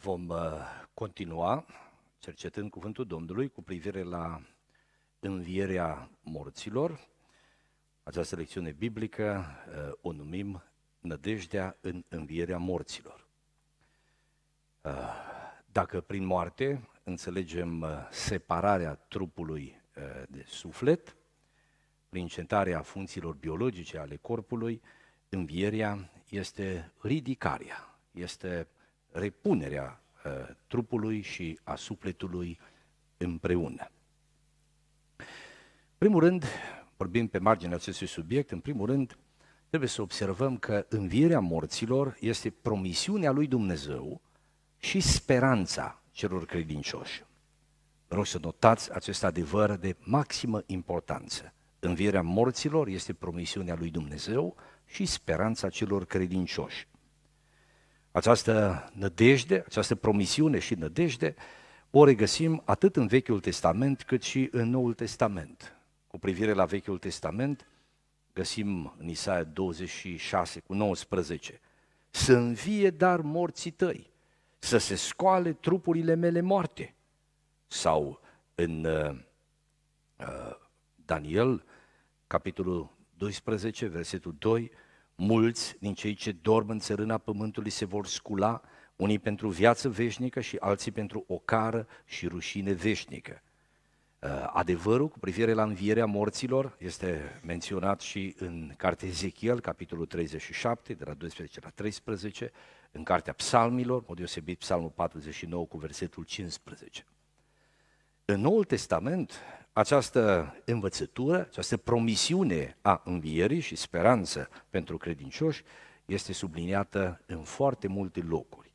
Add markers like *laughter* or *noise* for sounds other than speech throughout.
Vom uh, continua cercetând cuvântul Domnului cu privire la învierea morților. Această lecțiune biblică uh, o numim Nădejdea în învierea morților. Uh, dacă prin moarte înțelegem separarea trupului de suflet, prin centarea funcțiilor biologice ale corpului, învierea este ridicarea, este repunerea uh, trupului și a sufletului împreună. În primul rând, vorbim pe marginea acestui subiect, în primul rând, trebuie să observăm că învierea morților este promisiunea lui Dumnezeu și speranța celor credincioși. Vă rog să notați acest adevăr de maximă importanță. Învierea morților este promisiunea lui Dumnezeu și speranța celor credincioși. Această nădejde, această promisiune și nădejde o regăsim atât în Vechiul Testament cât și în Noul Testament. Cu privire la Vechiul Testament, găsim în Isaia 26 cu 19, să învie dar morții tăi, să se scoale trupurile mele moarte. Sau în uh, uh, Daniel, capitolul 12, versetul 2, Mulți din cei ce dorm în țărâna pământului se vor scula, unii pentru viață veșnică și alții pentru ocară și rușine veșnică. Uh, adevărul cu privire la învierea morților este menționat și în cartea Ezechiel, capitolul 37, de la 12 la 13, în cartea Psalmilor, mod deosebit Psalmul 49 cu versetul 15. În Noul Testament, această învățătură, această promisiune a învierii și speranță pentru credincioși este subliniată în foarte multe locuri.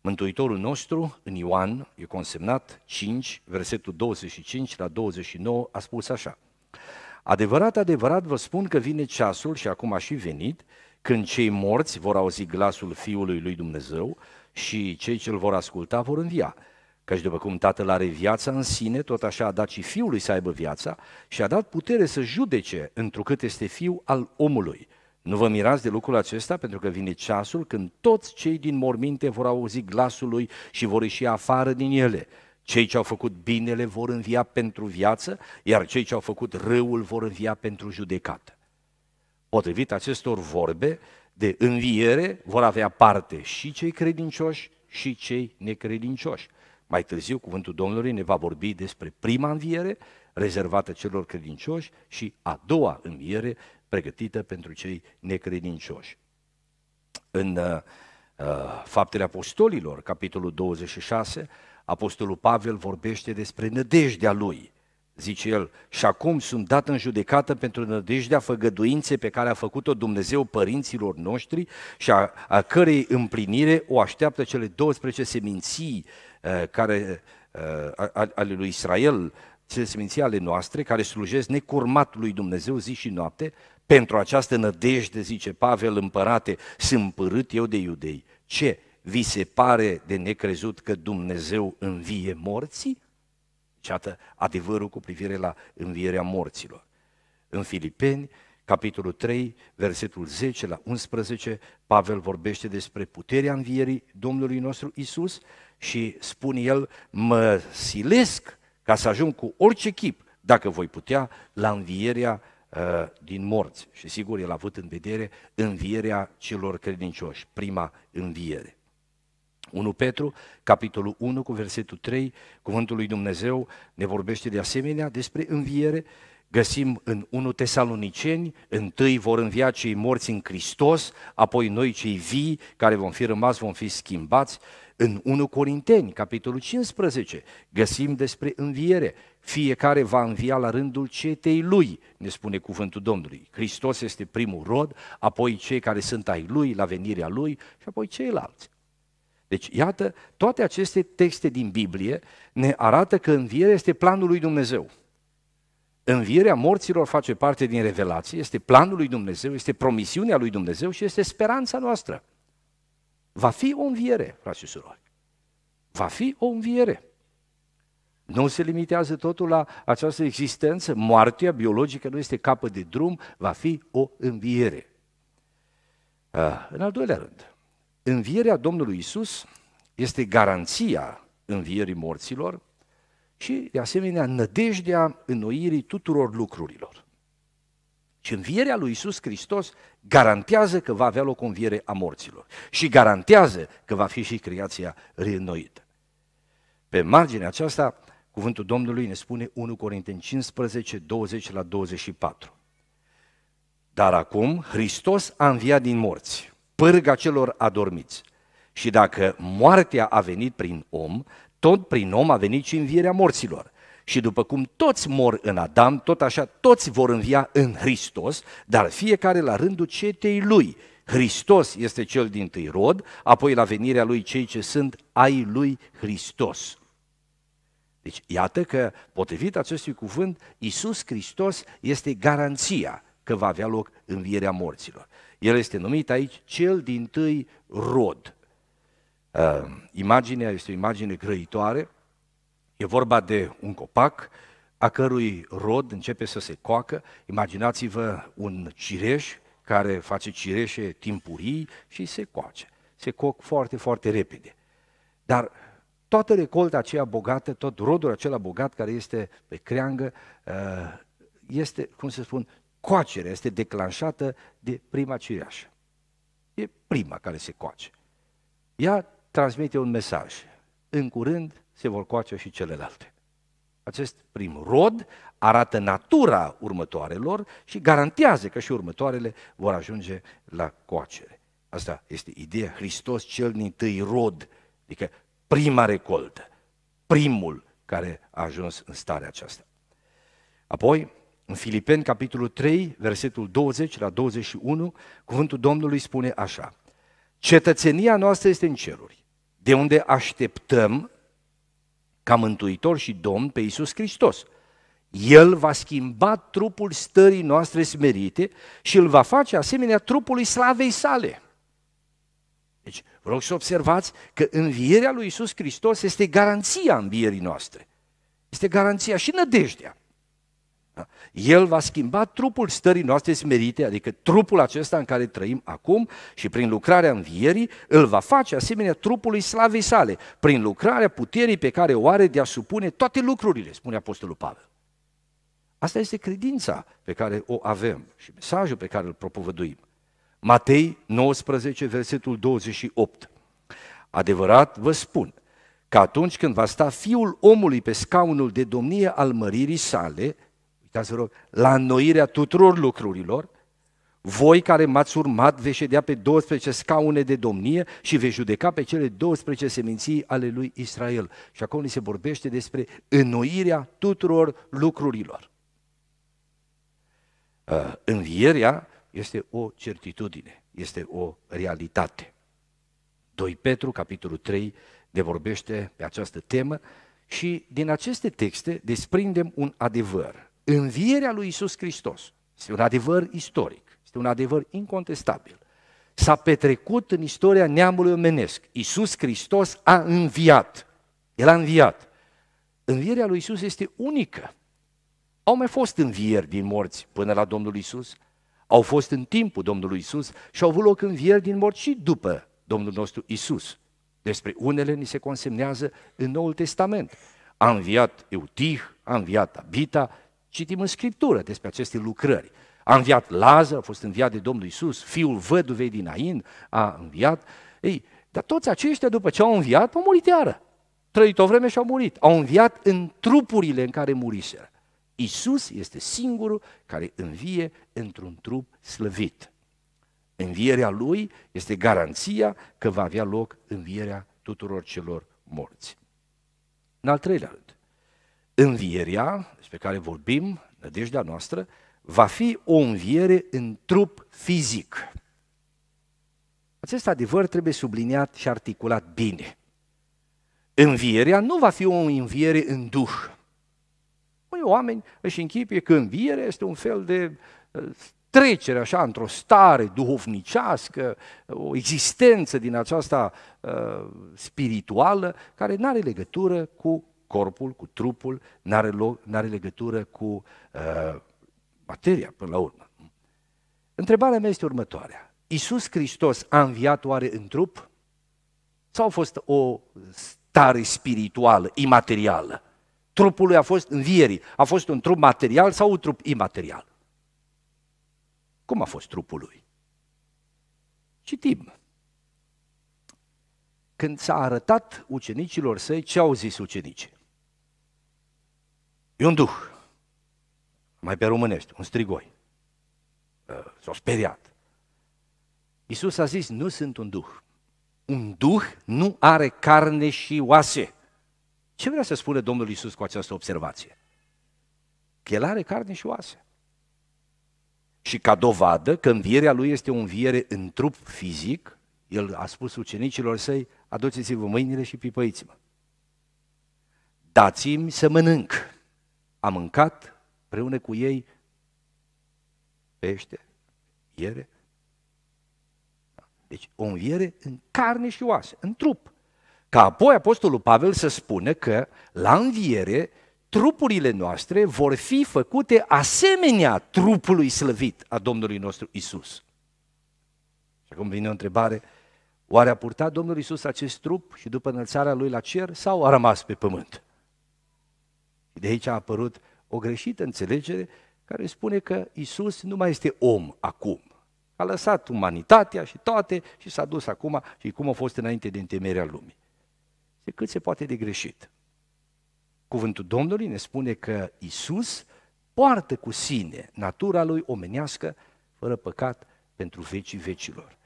Mântuitorul nostru, în Ioan, e consemnat 5, versetul 25 la 29, a spus așa. Adevărat, adevărat vă spun că vine ceasul și acum a și venit, când cei morți vor auzi glasul Fiului lui Dumnezeu și cei ce îl vor asculta vor învia. Căci după cum Tatăl are viața în sine, tot așa a dat și Fiului să aibă viața și a dat putere să judece, întrucât este fiul al omului. Nu vă mirați de lucrul acesta, pentru că vine ceasul când toți cei din morminte vor auzi glasul lui și vor ieși afară din ele. Cei ce au făcut binele vor învia pentru viață, iar cei ce au făcut răul vor învia pentru judecată. Potrivit acestor vorbe de înviere vor avea parte și cei credincioși și cei necredincioși. Mai târziu, cuvântul Domnului ne va vorbi despre prima înviere, rezervată celor credincioși, și a doua înviere, pregătită pentru cei necredincioși. În uh, uh Faptele Apostolilor, capitolul 26, Apostolul Pavel vorbește despre nădejdea lui. Zice el, și acum sunt dat în judecată pentru nădejdea făgăduinței pe care a făcut-o Dumnezeu părinților noștri și a, a cărei împlinire o așteaptă cele 12 seminții Eh, care, eh, ale lui Israel, cele seminții ale noastre, care slujesc necurmat lui Dumnezeu zi și noapte, pentru această nădejde, zice Pavel, împărate, sunt părât eu de iudei. Ce? Vi se pare de necrezut că Dumnezeu învie morții? Ceată adevărul cu privire la învierea morților. În Filipeni, capitolul 3, versetul 10 la 11, Pavel vorbește despre puterea învierii Domnului nostru Isus și spune el, mă silesc ca să ajung cu orice chip, dacă voi putea, la învierea ă, din morți. Și sigur, el a avut în vedere învierea celor credincioși, prima înviere. 1 Petru, capitolul 1, cu versetul 3, cuvântul lui Dumnezeu ne vorbește de asemenea despre înviere Găsim în 1 Tesaloniceni, întâi vor învia cei morți în Hristos, apoi noi cei vii care vom fi rămas vom fi schimbați. În 1 Corinteni, capitolul 15, găsim despre înviere. Fiecare va învia la rândul cetei lui, ne spune cuvântul Domnului. Hristos este primul rod, apoi cei care sunt ai lui, la venirea lui și apoi ceilalți. Deci, iată, toate aceste texte din Biblie ne arată că învierea este planul lui Dumnezeu. Învierea morților face parte din revelație, este planul lui Dumnezeu, este promisiunea lui Dumnezeu și este speranța noastră. Va fi o înviere, frați și surori. Va fi o înviere. Nu se limitează totul la această existență, moartea biologică nu este capă de drum, va fi o înviere. Ah, în al doilea rând, învierea Domnului Isus este garanția învierii morților, și, de asemenea, nădejdea înnoirii tuturor lucrurilor. Și învierea lui Isus Hristos garantează că va avea loc o înviere a morților și garantează că va fi și creația reînnoită. Pe marginea aceasta, cuvântul Domnului ne spune 1 Corinteni 15, 20 la 24. Dar acum Hristos a înviat din morți, pârga celor adormiți. Și dacă moartea a venit prin om, tot prin om a venit și învierea morților. Și după cum toți mor în Adam, tot așa toți vor învia în Hristos, dar fiecare la rândul cetei lui. Hristos este cel din tâi rod, apoi la venirea lui cei ce sunt ai lui Hristos. Deci iată că, potrivit acestui cuvânt, Iisus Hristos este garanția că va avea loc învierea morților. El este numit aici cel din tâi rod. Uh, imaginea este o imagine grăitoare, e vorba de un copac a cărui rod începe să se coacă. Imaginați-vă un cireș care face cireșe timpurii și se coace. Se coc foarte, foarte repede. Dar toată recolta aceea bogată, tot rodul acela bogat care este pe creangă, uh, este, cum să spun, coacerea, este declanșată de prima cireașă. E prima care se coace. Ea transmite un mesaj. În curând se vor coace și celelalte. Acest prim rod arată natura următoarelor și garantează că și următoarele vor ajunge la coacere. Asta este ideea Hristos cel din tâi rod, adică prima recoltă, primul care a ajuns în starea aceasta. Apoi, în Filipeni, capitolul 3, versetul 20 la 21, cuvântul Domnului spune așa, Cetățenia noastră este în ceruri, de unde așteptăm ca Mântuitor și Domn pe Iisus Hristos. El va schimba trupul stării noastre smerite și îl va face asemenea trupului slavei sale. Deci, vă rog să observați că învierea lui Iisus Hristos este garanția învierii noastre. Este garanția și nădejdea. El va schimba trupul stării noastre smerite, adică trupul acesta în care trăim acum și prin lucrarea învierii îl va face asemenea trupului slavei sale, prin lucrarea puterii pe care o are de a supune toate lucrurile, spune Apostolul Pavel. Asta este credința pe care o avem și mesajul pe care îl propovăduim. Matei 19, versetul 28. Adevărat vă spun că atunci când va sta fiul omului pe scaunul de domnie al măririi sale, ca să rog, la înnoirea tuturor lucrurilor, voi care m-ați urmat veți ședea pe 12 scaune de domnie și veți judeca pe cele 12 seminții ale lui Israel. Și acolo ni se vorbește despre înnoirea tuturor lucrurilor. Uh, învierea este o certitudine, este o realitate. 2 Petru, capitolul 3, ne vorbește pe această temă și din aceste texte desprindem un adevăr învierea lui Isus Hristos este un adevăr istoric, este un adevăr incontestabil. S-a petrecut în istoria neamului omenesc. Isus Hristos a înviat. El a înviat. Învierea lui Isus este unică. Au mai fost învieri din morți până la Domnul Isus, au fost în timpul Domnului Isus și au avut loc învieri din morți și după Domnul nostru Isus. Despre unele ni se consemnează în Noul Testament. A înviat Eutih, a înviat Abita, citim în Scriptură despre aceste lucrări. A înviat Lazar, a fost înviat de Domnul Isus, fiul văduvei dinainte a înviat. Ei, dar toți aceștia, după ce au înviat, au murit iară. Trăit o vreme și au murit. Au înviat în trupurile în care muriseră. Isus este singurul care învie într-un trup slăvit. Învierea Lui este garanția că va avea loc învierea tuturor celor morți. În al treilea rând, învierea despre care vorbim, nădejdea noastră, va fi o înviere în trup fizic. Acest adevăr trebuie subliniat și articulat bine. Învierea nu va fi o înviere în duh. Unii păi, oameni își închipie că învierea este un fel de ă, trecere așa într-o stare duhovnicească, o existență din aceasta uh, spirituală care nu are legătură cu corpul, cu trupul, n-are, n-are legătură cu uh, materia, până la urmă. Întrebarea mea este următoarea. Iisus Hristos a înviat oare în trup? Sau a fost o stare spirituală, imaterială? Trupul lui a fost învierii. A fost un trup material sau un trup imaterial? Cum a fost trupul lui? Citim. Când s-a arătat ucenicilor săi, ce au zis ucenicii? E un duh, mai pe românești, un strigoi. Uh, s-a speriat. Iisus a zis, nu sunt un duh. Un duh nu are carne și oase. Ce vrea să spune Domnul Iisus cu această observație? Că el are carne și oase. Și ca dovadă că învierea lui este o înviere în trup fizic, el a spus ucenicilor săi, aduceți-vă mâinile și pipăiți-mă. Dați-mi să mănânc a mâncat împreună cu ei pește, iere. Da. Deci o înviere în carne și oase, în trup. Ca apoi Apostolul Pavel să spună că la înviere trupurile noastre vor fi făcute asemenea trupului slăvit a Domnului nostru Isus. Și acum vine o întrebare, oare a purtat Domnul Isus acest trup și după înălțarea lui la cer sau a rămas pe pământ? de aici a apărut o greșită înțelegere care spune că Isus nu mai este om acum. A lăsat umanitatea și toate și s-a dus acum și cum a fost înainte de întemerea lumii. Se cât se poate de greșit. Cuvântul Domnului ne spune că Isus poartă cu sine natura lui omenească, fără păcat, pentru vecii vecilor.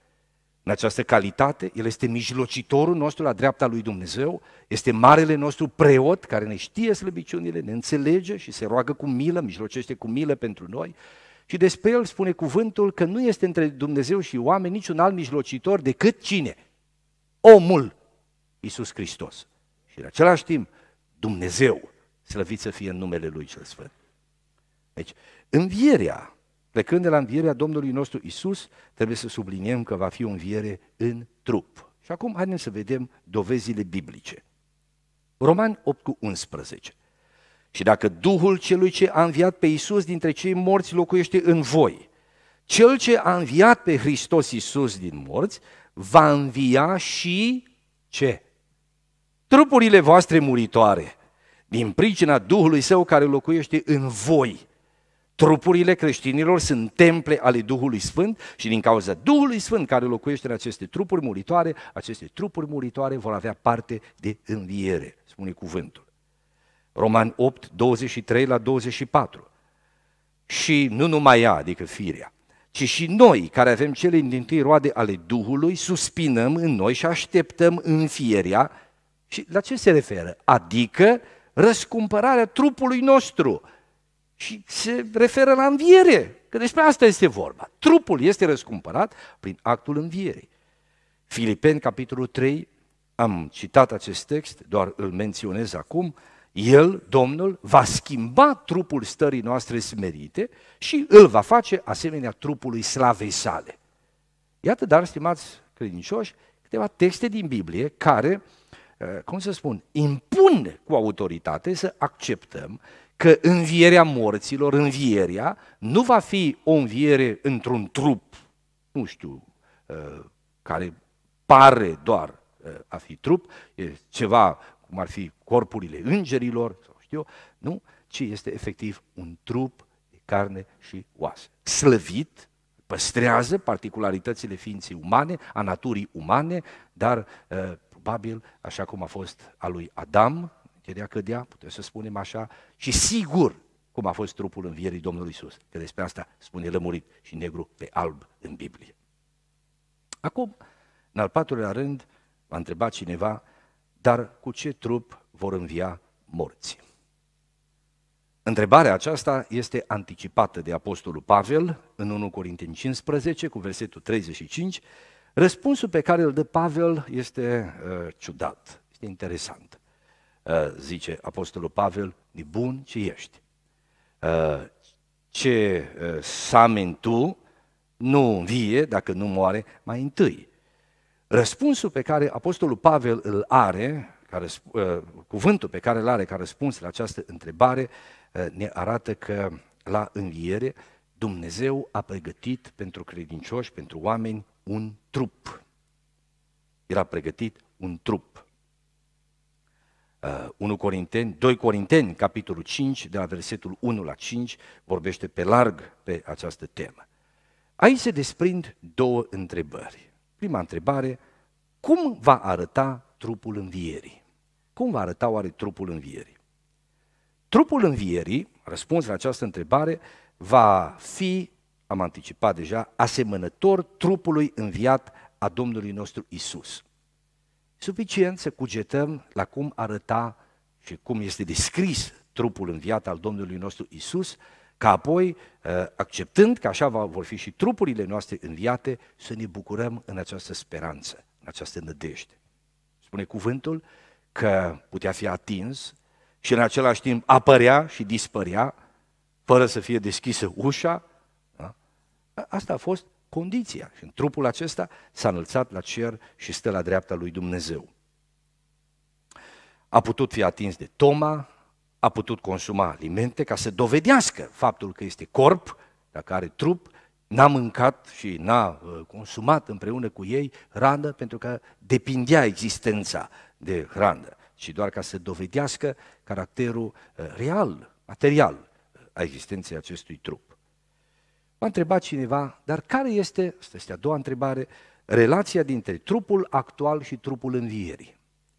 În această calitate, El este mijlocitorul nostru la dreapta lui Dumnezeu, este marele nostru preot care ne știe slăbiciunile, ne înțelege și se roagă cu milă, mijlocește cu milă pentru noi. Și despre El spune cuvântul că nu este între Dumnezeu și oameni niciun alt mijlocitor decât cine? Omul, Isus Hristos. Și în același timp, Dumnezeu, slăvit să fie în numele Lui cel Sfânt. Deci, învierea Plecând de la învierea Domnului nostru Isus, trebuie să subliniem că va fi o înviere în trup. Și acum haideți să vedem dovezile biblice. Roman 8 cu 11. Și dacă Duhul celui ce a înviat pe Isus dintre cei morți locuiește în voi, cel ce a înviat pe Hristos Isus din morți va învia și ce? Trupurile voastre muritoare, din pricina Duhului Său care locuiește în voi. Trupurile creștinilor sunt temple ale Duhului Sfânt și din cauza Duhului Sfânt care locuiește în aceste trupuri muritoare, aceste trupuri muritoare vor avea parte de înviere, spune cuvântul. Roman 8, 23 la 24. Și nu numai ea, adică firea, ci și noi, care avem cele din tâi roade ale Duhului, suspinăm în noi și așteptăm înfierea. Și la ce se referă? Adică răscumpărarea trupului nostru – și se referă la înviere. Că despre asta este vorba. Trupul este răscumpărat prin actul învierii. Filipeni, capitolul 3, am citat acest text, doar îl menționez acum, el, Domnul, va schimba trupul stării noastre smerite și îl va face asemenea trupului slavei sale. Iată, dar, stimați credincioși, câteva texte din Biblie care, eh, cum să spun, impun cu autoritate să acceptăm că învierea morților, învierea, nu va fi o înviere într-un trup, nu știu, uh, care pare doar uh, a fi trup, e ceva cum ar fi corpurile îngerilor, sau știu nu, ci este efectiv un trup de carne și oase. Slăvit, păstrează particularitățile ființei umane, a naturii umane, dar uh, probabil, așa cum a fost a lui Adam, puterea cădea, putem să spunem așa, și sigur cum a fost trupul învierii Domnului Isus, că despre asta spune lămurit și negru pe alb în Biblie. Acum, în al patrulea rând, m-a întrebat cineva, dar cu ce trup vor învia morții? Întrebarea aceasta este anticipată de Apostolul Pavel în 1 Corinteni 15 cu versetul 35. Răspunsul pe care îl dă Pavel este uh, ciudat, este interesant. Uh, zice Apostolul Pavel, de bun ce ești. Uh, ce uh, samin tu nu vie dacă nu moare mai întâi. Răspunsul pe care Apostolul Pavel îl are, care, cuvântul pe care îl are ca răspuns la această întrebare, ne arată că la înviere Dumnezeu a pregătit pentru credincioși, pentru oameni, un trup. era pregătit un trup. 1 uh, Corinteni, 2 Corinteni, capitolul 5, de la versetul 1 la 5, vorbește pe larg pe această temă. Aici se desprind două întrebări. Prima întrebare, cum va arăta trupul învierii? Cum va arăta oare trupul învierii? Trupul învierii, răspuns la această întrebare, va fi, am anticipat deja, asemănător trupului înviat a Domnului nostru Isus. Suficient să cugetăm la cum arăta și cum este descris trupul înviat al Domnului nostru Isus, ca apoi, ă, acceptând că așa vor fi și trupurile noastre înviate, să ne bucurăm în această speranță, în această nădejde. Spune cuvântul că putea fi atins și în același timp apărea și dispărea, fără să fie deschisă ușa. Da? Asta a fost condiția. Și în trupul acesta s-a înălțat la cer și stă la dreapta lui Dumnezeu. A putut fi atins de toma, a putut consuma alimente ca să dovedească faptul că este corp, dacă are trup, n-a mâncat și n-a uh, consumat împreună cu ei hrană pentru că depindea existența de hrană, ci doar ca să dovedească caracterul uh, real, material uh, a existenței acestui trup. M-a întrebat cineva, dar care este, asta este a doua întrebare, relația dintre trupul actual și trupul învierii?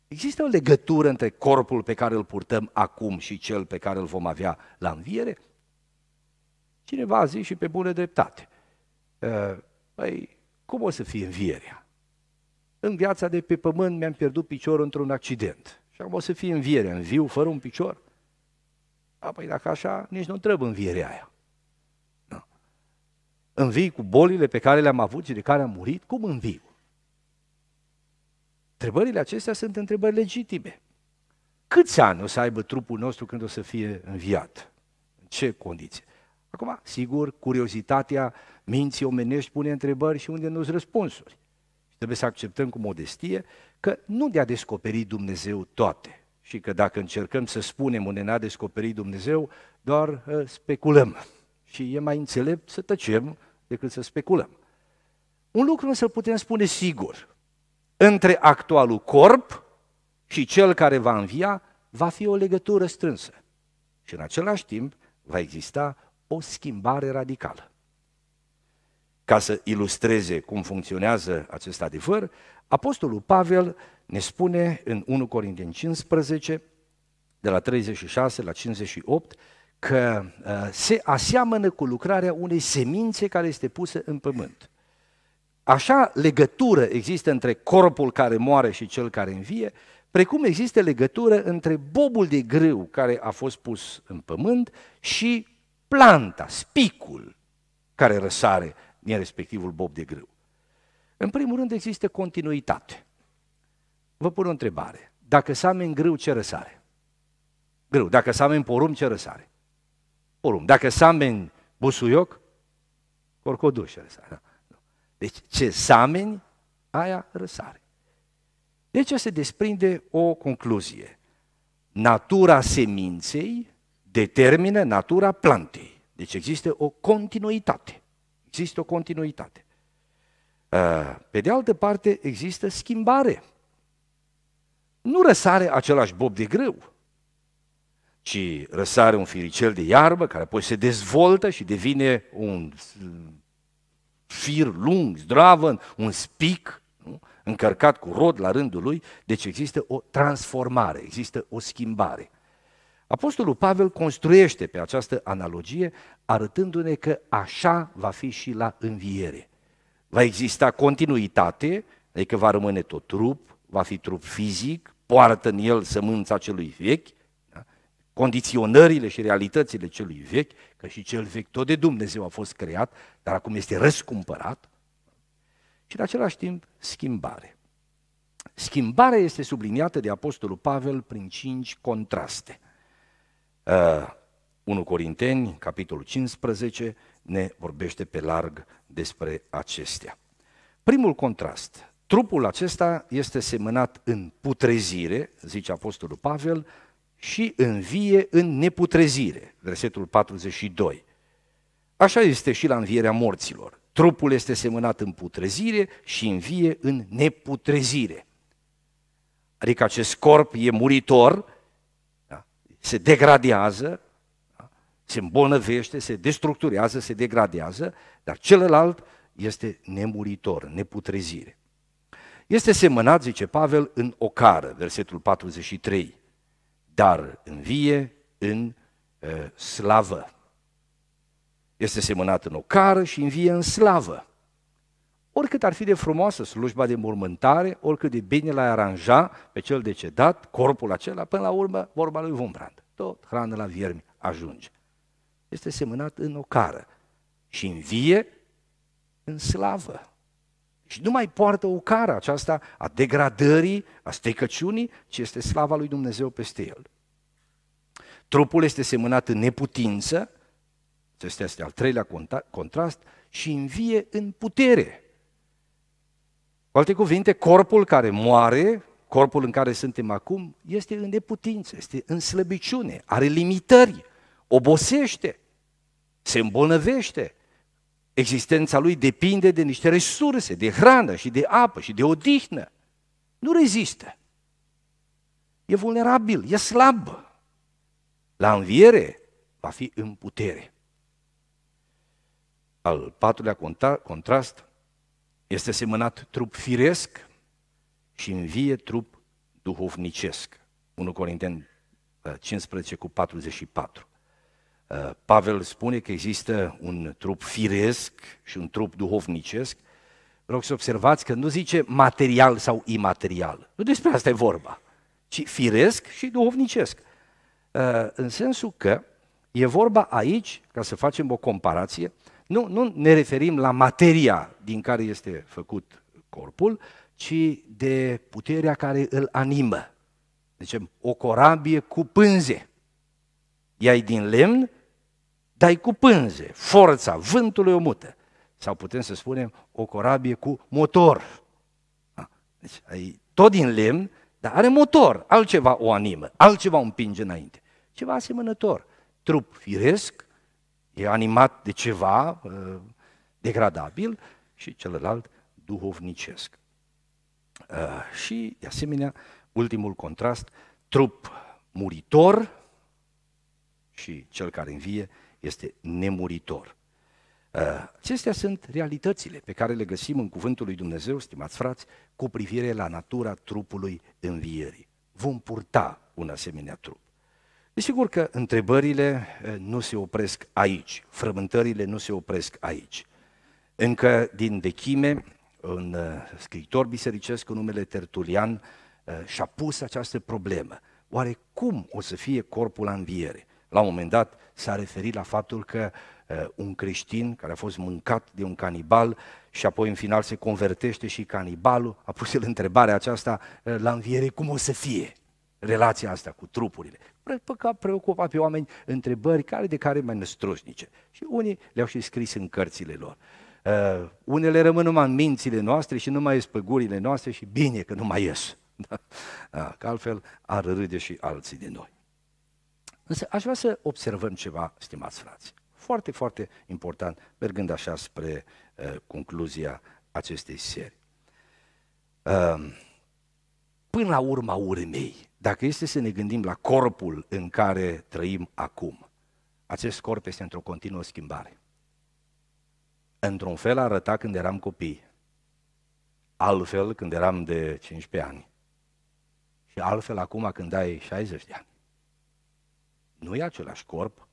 Există o legătură între corpul pe care îl purtăm acum și cel pe care îl vom avea la înviere? Cineva a zis și pe bună dreptate. Ă, păi, cum o să fie învierea? În viața de pe pământ mi-am pierdut piciorul într-un accident. Și acum o să fie învierea, în viu, fără un picior? Apoi dacă așa, nici nu trebuie învierea aia. Învii cu bolile pe care le-am avut și de care am murit? Cum înviu? Întrebările acestea sunt întrebări legitime. Câți ani o să aibă trupul nostru când o să fie înviat? În ce condiții? Acum, sigur, curiozitatea minții omenești pune întrebări și unde nu-s răspunsuri. Și trebuie să acceptăm cu modestie că nu de-a descoperit Dumnezeu toate și că dacă încercăm să spunem unde n-a descoperit Dumnezeu, doar uh, speculăm. Și e mai înțelept să tăcem decât să speculăm. Un lucru însă putem spune sigur. Între actualul corp și cel care va învia, va fi o legătură strânsă. Și în același timp va exista o schimbare radicală. Ca să ilustreze cum funcționează acest adevăr, Apostolul Pavel ne spune în 1 Corinteni 15, de la 36 la 58, că uh, se aseamănă cu lucrarea unei semințe care este pusă în pământ. Așa legătură există între corpul care moare și cel care învie, precum există legătură între bobul de grâu care a fost pus în pământ și planta, spicul care răsare din respectivul bob de grâu. În primul rând există continuitate. Vă pun o întrebare. Dacă în grâu, ce răsare? Grâu. Dacă în porumb, ce răsare? Porum. Dacă sameni busuioc, corcoduș răsare. Da? Deci ce sameni, aia răsare. Deci se desprinde o concluzie. Natura seminței determină natura plantei. Deci există o continuitate. Există o continuitate. Uh, pe de altă parte, există schimbare. Nu răsare același bob de grâu, ci răsare un firicel de iarbă care apoi se dezvoltă și devine un fir lung, zdravă, un spic, nu? încărcat cu rod la rândul lui, deci există o transformare, există o schimbare. Apostolul Pavel construiește pe această analogie arătându-ne că așa va fi și la înviere. Va exista continuitate, adică va rămâne tot trup, va fi trup fizic, poartă în el sămânța celui vechi, condiționările și realitățile celui vechi, că și cel vechi tot de Dumnezeu a fost creat, dar acum este răscumpărat, și în același timp schimbare. Schimbarea este subliniată de Apostolul Pavel prin cinci contraste. Uh, 1 Corinteni, capitolul 15, ne vorbește pe larg despre acestea. Primul contrast. Trupul acesta este semănat în putrezire, zice Apostolul Pavel, și învie în neputrezire. Versetul 42. Așa este și la învierea morților. Trupul este semănat în putrezire și învie în neputrezire. Adică acest corp e muritor, da? se degradează, da? se îmbolnăvește, se destructurează, se degradează, dar celălalt este nemuritor, neputrezire. Este semănat, zice Pavel, în ocară, versetul 43 dar învie în uh, slavă. Este semănat în ocară și învie în slavă. Oricât ar fi de frumoasă slujba de mormântare, oricât de bine l-ai aranja pe cel decedat, corpul acela, până la urmă, vorba lui Wombrand, tot hrană la viermi ajunge. Este semănat în ocară și învie în slavă. Și nu mai poartă o cara aceasta a degradării, a stecăciunii, ci este slava lui Dumnezeu peste el. Trupul este semănat în neputință, acesta este al treilea contrast, și învie în putere. Cu alte cuvinte, corpul care moare, corpul în care suntem acum, este în neputință, este în slăbiciune, are limitări, obosește, se îmbolnăvește, Existența lui depinde de niște resurse, de hrană și de apă și de odihnă. Nu rezistă. E vulnerabil, e slab. La înviere va fi în putere. Al patrulea contrast este semănat trup firesc și învie trup duhovnicesc. 1 Corinteni 15 uh, cu 44. Uh, Pavel spune că există un trup firesc și un trup duhovnicesc. Vreau să observați că nu zice material sau imaterial. Nu despre asta e vorba, ci firesc și duhovnicesc. Uh, în sensul că e vorba aici, ca să facem o comparație, nu, nu ne referim la materia din care este făcut corpul, ci de puterea care îl animă. Deci o corabie cu pânze. Ea e din lemn, dai cu pânze, forța vântului o mută. Sau putem să spunem o corabie cu motor. Ah, deci ai tot din lemn, dar are motor, altceva o animă, altceva o împinge înainte. Ceva asemănător. Trup firesc, e animat de ceva uh, degradabil și celălalt duhovnicesc. Ah, și, de asemenea, ultimul contrast, trup muritor și cel care învie este nemuritor. Uh, acestea sunt realitățile pe care le găsim în Cuvântul lui Dumnezeu, stimați frați, cu privire la natura trupului învierii. Vom purta un asemenea trup. Desigur că întrebările uh, nu se opresc aici, frământările nu se opresc aici. Încă din vechime, un uh, scriitor bisericesc cu numele Tertulian și-a pus această problemă. Oare cum o să fie corpul la înviere? La un moment dat s-a referit la faptul că uh, un creștin care a fost mâncat de un canibal și apoi în final se convertește și canibalul, a pus el întrebarea aceasta uh, la înviere, cum o să fie relația asta cu trupurile? Păcat preocupa pe oameni întrebări care de care mai năstrușnice. Și unii le-au și scris în cărțile lor. Uh, unele rămân numai în mințile noastre și nu mai ies pe gurile noastre și bine că nu mai ies. *laughs* Da? da? Că altfel ar râde și alții de noi. Însă aș vrea să observăm ceva, stimați frați. Foarte, foarte important, mergând așa spre uh, concluzia acestei serii. Uh, um, până la urma urmei, dacă este să ne gândim la corpul în care trăim acum, acest corp este într-o continuă schimbare. Într-un fel arăta când eram copii, altfel când eram de 15 ani și altfel acum când ai 60 de ani nu e același corp.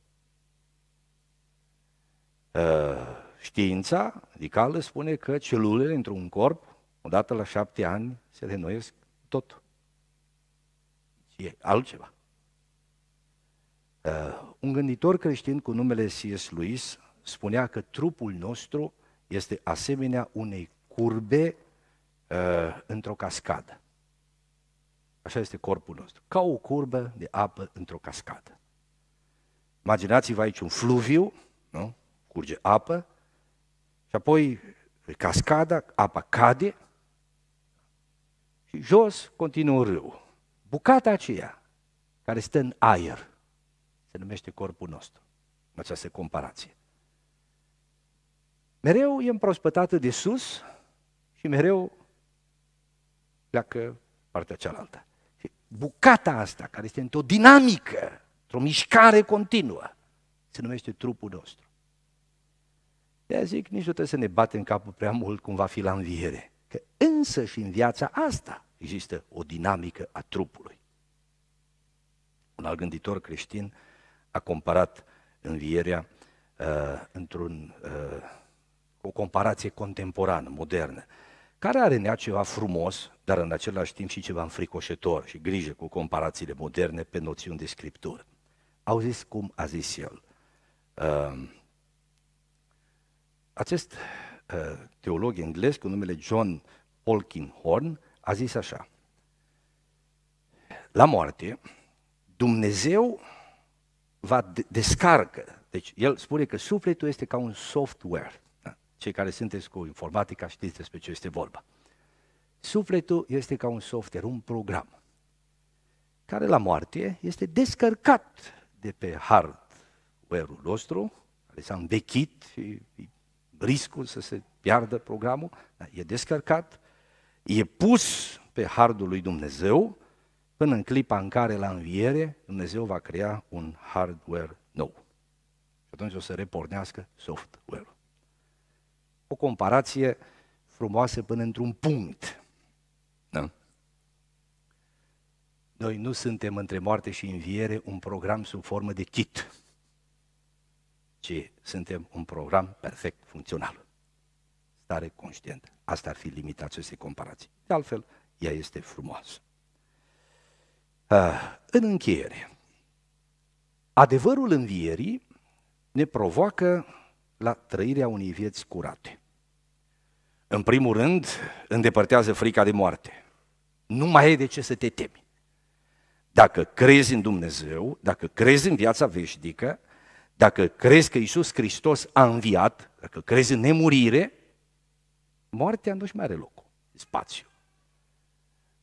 Ă, știința medicală spune că celulele într-un corp, odată la șapte ani, se renoiesc tot. E altceva. Ă, un gânditor creștin cu numele C.S. Lewis spunea că trupul nostru este asemenea unei curbe ă, într-o cascadă. Așa este corpul nostru, ca o curbă de apă într-o cascadă. Imaginați-vă aici un fluviu, nu? curge apă, și apoi cascada, apa cade și jos continuă râu. Bucata aceea care stă în aer se numește corpul nostru, în această comparație. Mereu e împrospătată de sus și mereu pleacă partea cealaltă. Și bucata asta, care este într-o dinamică, într-o mișcare continuă. Se numește trupul nostru. De zic, nici nu trebuie să ne batem capul prea mult cum va fi la înviere. Că însă și în viața asta există o dinamică a trupului. Un alt gânditor creștin a comparat învierea uh, într-un, uh, o comparație contemporană, modernă, care are nea ceva frumos, dar în același timp și ceva înfricoșător și grijă cu comparațiile moderne pe noțiuni de scriptură. Au zis cum a zis el. Ehm, acest eh, teolog englez cu numele John Polkinghorne a zis așa. La moarte, Dumnezeu va descarcă. Deci el spune că sufletul este ca un software. Da? Cei care sunteți cu informatica știți despre ce este vorba. Sufletul este ca un software, un program, care la moarte este descărcat de pe hardware-ul nostru, care s-a învechit, e, riscul să se piardă programul, e descărcat, e pus pe hardul lui Dumnezeu, până în clipa în care la înviere Dumnezeu va crea un hardware nou. Și atunci o să repornească software-ul. O comparație frumoasă până într-un punct. Noi nu suntem între moarte și înviere un program sub formă de kit, ci suntem un program perfect funcțional. Stare conștientă. Asta ar fi limita acestei comparații. De altfel, ea este frumoasă. Ah, în încheiere, adevărul învierii ne provoacă la trăirea unei vieți curate. În primul rând, îndepărtează frica de moarte. Nu mai e de ce să te temi. Dacă crezi în Dumnezeu, dacă crezi în viața veșnică, dacă crezi că Isus Hristos a înviat, dacă crezi în nemurire, moartea nu-și mai are loc, spațiu.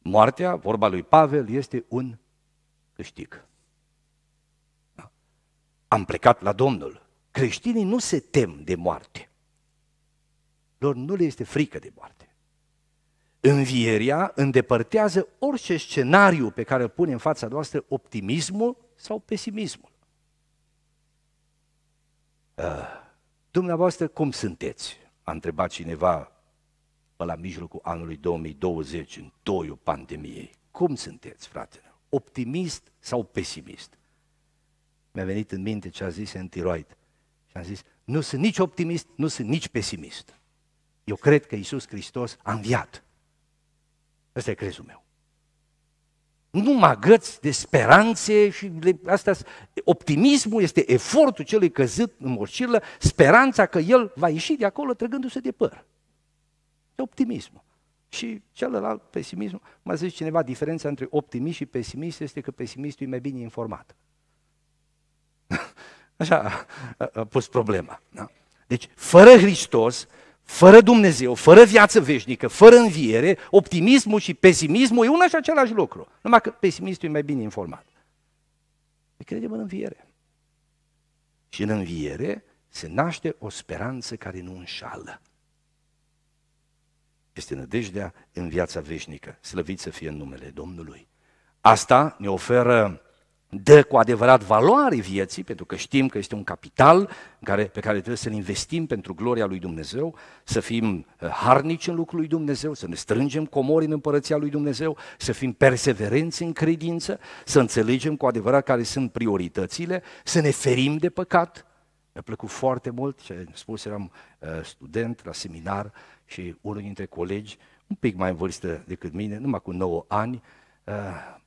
Moartea, vorba lui Pavel, este un câștig. Da? Am plecat la Domnul. Creștinii nu se tem de moarte. Lor nu le este frică de moarte. Învierea îndepărtează orice scenariu pe care îl pune în fața noastră optimismul sau pesimismul. Uh, dumneavoastră, cum sunteți? A întrebat cineva pe la mijlocul anului 2020, în toiul pandemiei. Cum sunteți, fratele? Optimist sau pesimist? Mi-a venit în minte ce a zis Antiroid. Și am zis, nu sunt nici optimist, nu sunt nici pesimist. Eu cred că Isus Hristos a înviat. Ăsta e crezul meu. Nu mă agăți de speranțe și de astea, optimismul este efortul celui căzut în morcilă, speranța că el va ieși de acolo trăgându-se de păr. E optimismul. Și celălalt, pesimism, mă zice cineva, diferența între optimist și pesimist este că pesimistul e mai bine informat. *laughs* Așa a pus problema. Da? Deci, fără Hristos, fără Dumnezeu, fără viață veșnică, fără înviere, optimismul și pesimismul e una și același lucru. Numai că pesimistul e mai bine informat. Ne credem în înviere. Și în înviere se naște o speranță care nu înșală. Este nădejdea în viața veșnică, slăvit să fie în numele Domnului. Asta ne oferă dă cu adevărat valoare vieții, pentru că știm că este un capital pe care trebuie să-l investim pentru gloria lui Dumnezeu, să fim uh, harnici în lucrul lui Dumnezeu, să ne strângem comori în împărăția lui Dumnezeu, să fim perseverenți în credință, să înțelegem cu adevărat care sunt prioritățile, să ne ferim de păcat. Mi-a plăcut foarte mult, ce am spus, eram uh, student la seminar și unul dintre colegi, un pic mai în vârstă decât mine, numai cu 9 ani, Eh,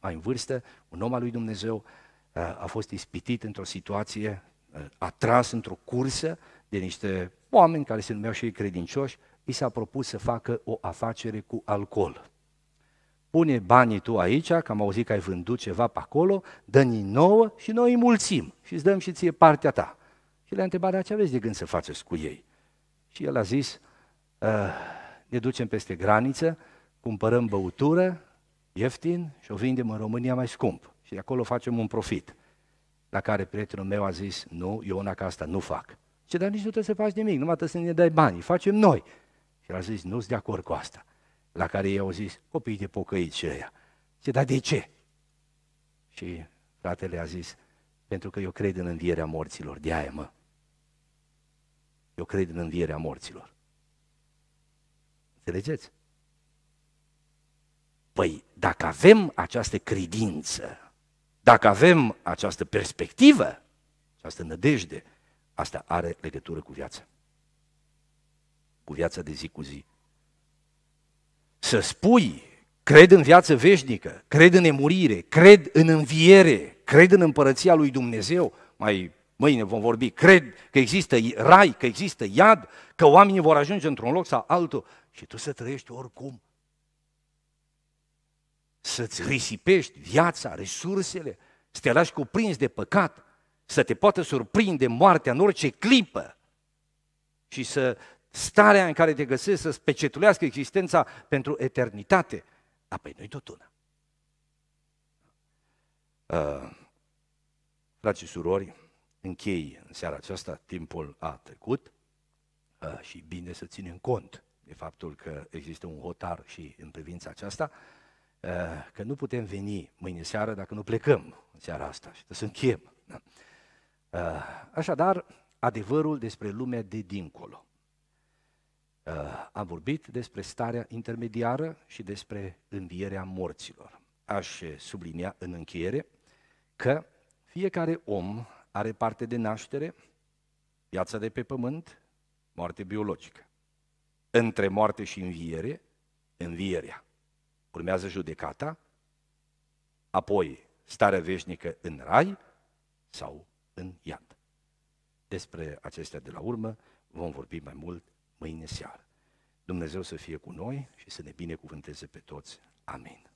mai în vârstă, un om al lui Dumnezeu, eh, a fost ispitit într-o situație, eh, atras într-o cursă de niște oameni care se numeau și ei credincioși, i s-a propus să facă o afacere cu alcool. Pune banii tu aici, că am auzit că ai vândut ceva pe acolo, dă-ni nouă și noi îi mulțim și îți dăm și ție partea ta. Și le-a întrebat, dar ce aveți de gând să faceți cu ei? Și el a zis, ne ducem peste graniță, cumpărăm băutură, ieftin și o vindem în România mai scump. Și de acolo facem un profit. La care prietenul meu a zis, nu, eu una ca asta nu fac. Ce dar nici nu trebuie să faci nimic, numai trebuie să ne dai banii, facem noi. Și el a zis, nu sunt de acord cu asta. La care ei au zis, copiii de pocăiți și ăia. Ce, dar de ce? Și fratele a zis, pentru că eu cred în învierea morților, de aia mă. Eu cred în învierea morților. Înțelegeți? Păi, dacă avem această credință, dacă avem această perspectivă, această nădejde, asta are legătură cu viața. Cu viața de zi cu zi. Să spui, cred în viață veșnică, cred în nemurire, cred în înviere, cred în împărăția lui Dumnezeu, mai mâine vom vorbi, cred că există rai, că există iad, că oamenii vor ajunge într-un loc sau altul și tu să trăiești oricum să-ți risipești viața, resursele, să te lași cuprins de păcat, să te poată surprinde moartea în orice clipă și să starea în care te găsești să-ți pecetulească existența pentru eternitate. Apoi nu-i tot una. Uh, frați și surori, închei în seara aceasta, timpul a trecut uh, și bine să ținem cont de faptul că există un hotar și în privința aceasta. Eh, că nu putem veni mâine seară dacă nu plecăm în seara asta și să încheiem. Da? Eh, așadar, adevărul despre lumea de dincolo. Eh, am vorbit despre starea intermediară și despre învierea morților. Aș sublinia în încheiere că fiecare om are parte de naștere, viața de pe pământ, moarte biologică. Între moarte și înviere, învierea urmează judecata, apoi starea veșnică în rai sau în iad. Despre acestea de la urmă vom vorbi mai mult mâine seară. Dumnezeu să fie cu noi și să ne binecuvânteze pe toți. Amin.